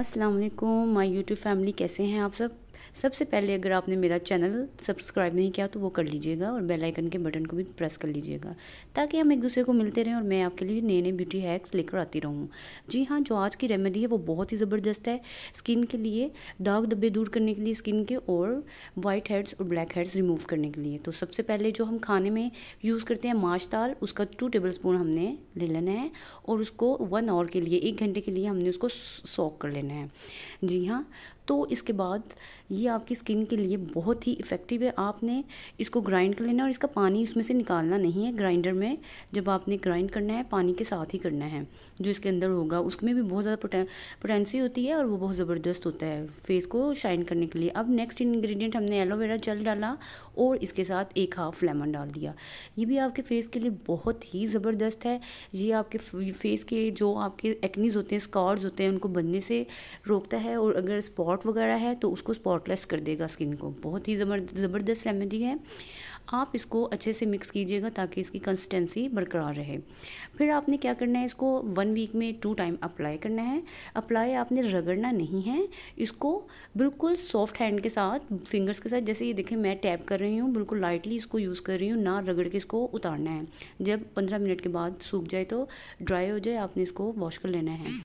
अस्सलाम माई YouTube family कैसे हैं आप सब सबसे पहले अगर आपने मेरा चैनल सब्सक्राइब नहीं किया तो वो कर लीजिएगा और बेल आइकन के बटन को भी प्रेस कर लीजिएगा ताकि हम एक दूसरे को मिलते रहें और मैं आपके लिए नए नए ब्यूटी हैक्स लेकर आती रहूँ जी हाँ जो आज की रेमेडी है वो बहुत ही ज़बरदस्त है स्किन के लिए दाग धब्बे दूर करने के लिए स्किन के और वाइट हेड्स और ब्लैक हेड्स रिमूव करने के लिए तो सबसे पहले जो हम खाने में यूज़ करते हैं माश दाल उसका टू टेबल स्पून हमने ले लेना है और उसको वन आवर के लिए एक घंटे के लिए हमने उसको सॉक कर लेना है जी हाँ तो इसके बाद ये आपकी स्किन के लिए बहुत ही इफ़ेक्टिव है आपने इसको ग्राइंड कर लेना और इसका पानी उसमें से निकालना नहीं है ग्राइंडर में जब आपने ग्राइंड करना है पानी के साथ ही करना है जो इसके अंदर होगा उसमें भी बहुत ज़्यादा पोटेंसी होती है और वो बहुत ज़बरदस्त होता है फेस को शाइन करने के लिए अब नेक्स्ट इन्ग्रीडियंट हमने एलोवेरा जल डाला और इसके साथ एक हाफ लेमन डाल दिया ये भी आपके फेस के लिए बहुत ही ज़बरदस्त है ये आपके फेस के जो आपके एक्नीज होते हैं स्कॉर्स होते हैं उनको बनने से रोकता है और अगर स्पॉट वगैरह है तो उसको स्पॉट स्पॉटलेस कर देगा स्किन को बहुत ही ज़बरदस्त रेमेडी है आप इसको अच्छे से मिक्स कीजिएगा ताकि इसकी कंसिस्टेंसी बरकरार रहे फिर आपने क्या करना है इसको वन वीक में टू टाइम अप्लाई करना है अप्लाई आपने रगड़ना नहीं है इसको बिल्कुल सॉफ्ट हैंड के साथ फिंगर्स के साथ जैसे ये देखें मैं टैप कर रही हूँ बिल्कुल लाइटली इसको यूज़ कर रही हूँ ना रगड़ के इसको उतारना है जब पंद्रह मिनट के बाद सूख जाए तो ड्राई हो जाए आपने इसको वॉश कर लेना है